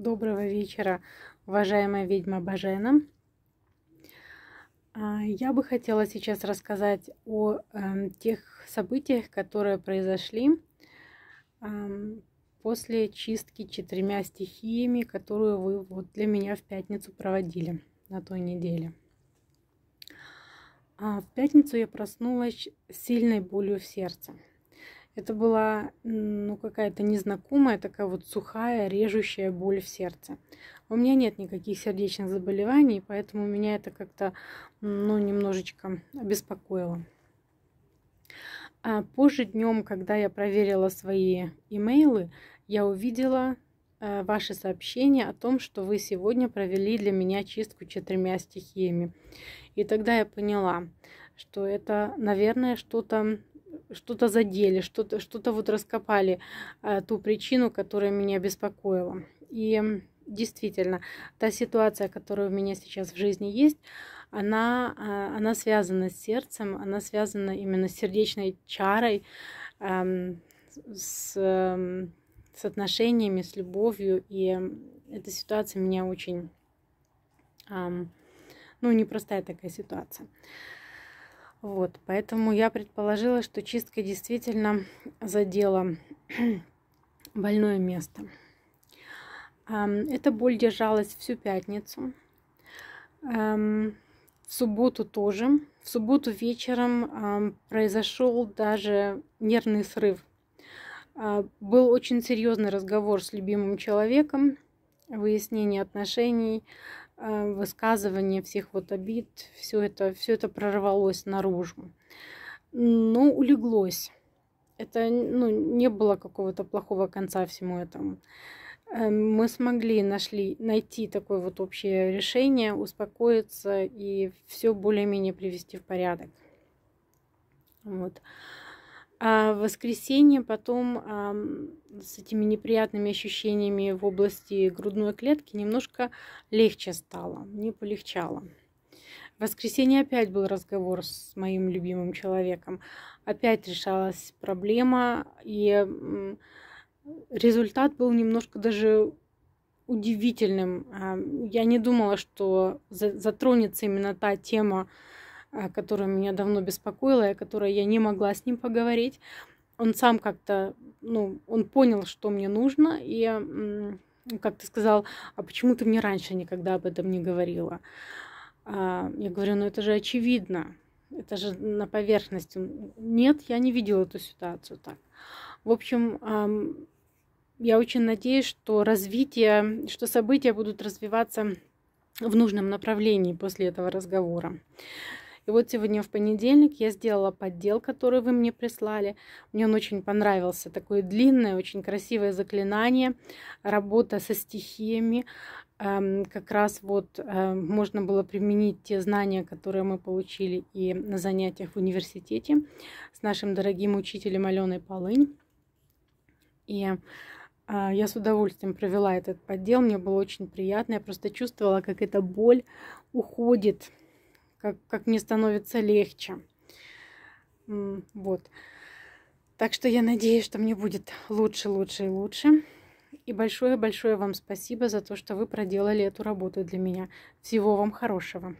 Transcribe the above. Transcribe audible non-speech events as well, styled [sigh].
Доброго вечера, уважаемая ведьма Бажена. А, я бы хотела сейчас рассказать о эм, тех событиях, которые произошли эм, после чистки четырьмя стихиями, которую вы вот для меня в пятницу проводили на той неделе. А, в пятницу я проснулась с сильной болью в сердце – это была, ну, какая-то незнакомая, такая вот сухая, режущая боль в сердце. У меня нет никаких сердечных заболеваний, поэтому меня это как-то, ну, немножечко обеспокоило. А позже днем, когда я проверила свои имейлы, я увидела э, ваши сообщения о том, что вы сегодня провели для меня чистку четырьмя стихиями. И тогда я поняла, что это, наверное, что-то что-то задели, что-то что, -то, вот раскопали э, ту причину, которая меня беспокоила. И действительно, та ситуация, которая у меня сейчас в жизни есть, она, э, она связана с сердцем, она связана именно с сердечной чарой, э, с, э, с отношениями, с любовью. И эта ситуация меня очень... Э, ну, непростая такая ситуация. Вот, поэтому я предположила, что чистка действительно задела [clears throat] больное место. Эта боль держалась всю пятницу. В субботу тоже. В субботу вечером произошел даже нервный срыв. А, был очень серьезный разговор с любимым человеком, выяснение отношений, Э, высказывание всех вот обид, все это, все это прорвалось наружу. Но ну, улеглось. Это ну, не было какого-то плохого конца всему этому. Э, мы смогли нашли, найти такое вот общее решение, успокоиться и все более-менее привести в порядок. Вот. А в воскресенье потом а, с этими неприятными ощущениями в области грудной клетки немножко легче стало, мне полегчало. В воскресенье опять был разговор с моим любимым человеком. Опять решалась проблема, и результат был немножко даже удивительным. Я не думала, что затронется именно та тема, а, которая меня давно беспокоила, и о которой я не могла с ним поговорить. Он сам как-то, ну, он понял, что мне нужно, и как то сказал, а почему ты мне раньше никогда об этом не говорила? А, я говорю, ну это же очевидно, это же на поверхности. Нет, я не видела эту ситуацию так. В общем, я очень надеюсь, что развитие, что события будут развиваться в нужном направлении после этого разговора. И вот сегодня в понедельник я сделала поддел, который вы мне прислали. Мне он очень понравился. Такое длинное, очень красивое заклинание. Работа со стихиями. Эм, как раз вот эм, можно было применить те знания, которые мы получили и на занятиях в университете с нашим дорогим учителем Аленой Полынь. И э, я с удовольствием провела этот поддел, мне было очень приятно. Я просто чувствовала, как эта боль уходит как, как мне становится легче. Вот. Так что я надеюсь, что мне будет лучше, лучше и лучше. И большое-большое вам спасибо за то, что вы проделали эту работу для меня. Всего вам хорошего.